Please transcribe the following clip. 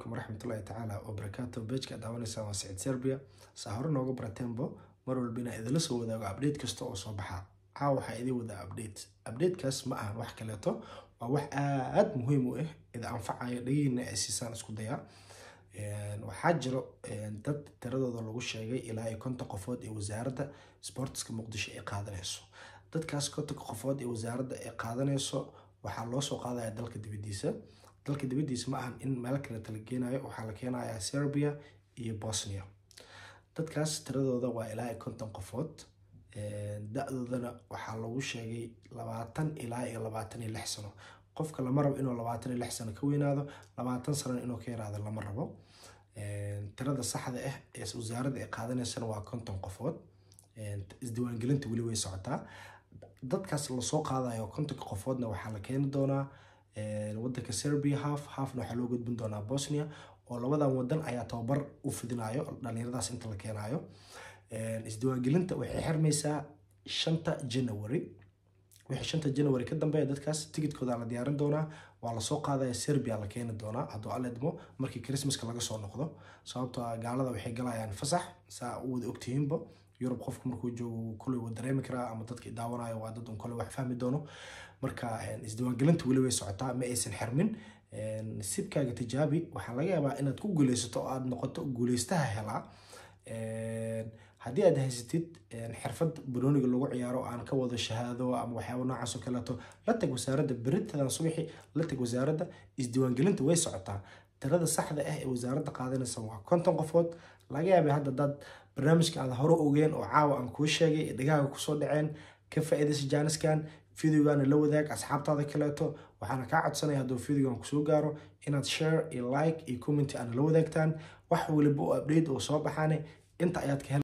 m raxmatullahi tacaala wabarakaatu bejka daawanaysaa waa sicid serbia saa nooga baratembo mar walba idinla soo wadaago abdate kasta oo soo baxa caaw waxaa idin wadaa update updatekaas ma ahan wax kaleeto waa wax aad muhiim u ah eh, ida anfacaya dhagihiina ay siisaan isku dayaa waxaa jiro dad tiradooda lagu sheegay ilaa iyo konton qofood ee wasaaradda sbortiska muqdisho ay qaadanayso dadkaas kontonka qofood ee wasaaradda ay qaadanayso waxaa loo soo qaadaya dalka dibadiisa dalka dibadiisa ma ahan in meel kale tala geenayo waxaa la keenayaa serbia iyo bosnia dadkaas tiradooda waa ilaa iyo konton qofood da-doodana waxaa lagu sheegay labaatan ilaa iyo labaatan iyo lix sano qofka lama rabo inuu labaatan iyo lix sano ka weynaado labaatan sanona inuu ka yaraado lama rabo tirada saxda ah ee wasaaradda ay qaadanaysana waa konton qofood isdiiwaangelinta weli way socotaa dadkaas lasoo qaadayo kontonka qofoodna waxaa la keeni doonaa wadanka serbia half halfna waxaa loo gudbin doonaa bosnia oo labadan wadan ayaa tababar u fidinayo dhalinyaradaas inta la keenayo isdiwaangelinta waxay xirmaysaa shanta janary wixii shanta janary ka dambeeya dadkaas tigidkooda la diyaarin doonaa waa lasoo qaadaya serbia la keeni doonaa hadduu aledmo markii christmaska laga soo noqdo sababto ah gaalada waxay galayaan fasax saa u wada ogtihiinba yurub qofka markuu joogo kule wa dareemi karaa ama dadka daawanayo waa dad un kole wax fahmi doono marka isdiiwaangelinta weli way socotaa ma aysan xirmin sibkaaga tijaabi waxaa laga yaabaa inaad ku guuleysato oo aad noqoto guuleystaha helaa haddii aad haysatid xirfad banooniga lagu ciyaaro aan ka wada shahaado ama waxyaaba noocaas oo kaleeto la tag wasaaradda beritadan subaxi la tag wasaaradda isdiiwaangelinta way socotaa tirada saxda ah ee wasaaradda qaadanaysa waa konton qofood laga yaabay hadda dad barnaamijka aad hore ogeen oo caawa aan kuu sheegay ee dhegahaaga kusoo dhaceen ka faa'iidaysa jaaniskan videogana la wadaag asxaabtaada kaleeto waxaana kaa codsanaya hadduu videogan kusoo gaaro inaad share iyo like iyo comment aana la wadaagtaan wax waliba oo update oo soo baxaane inta ayaad ka hel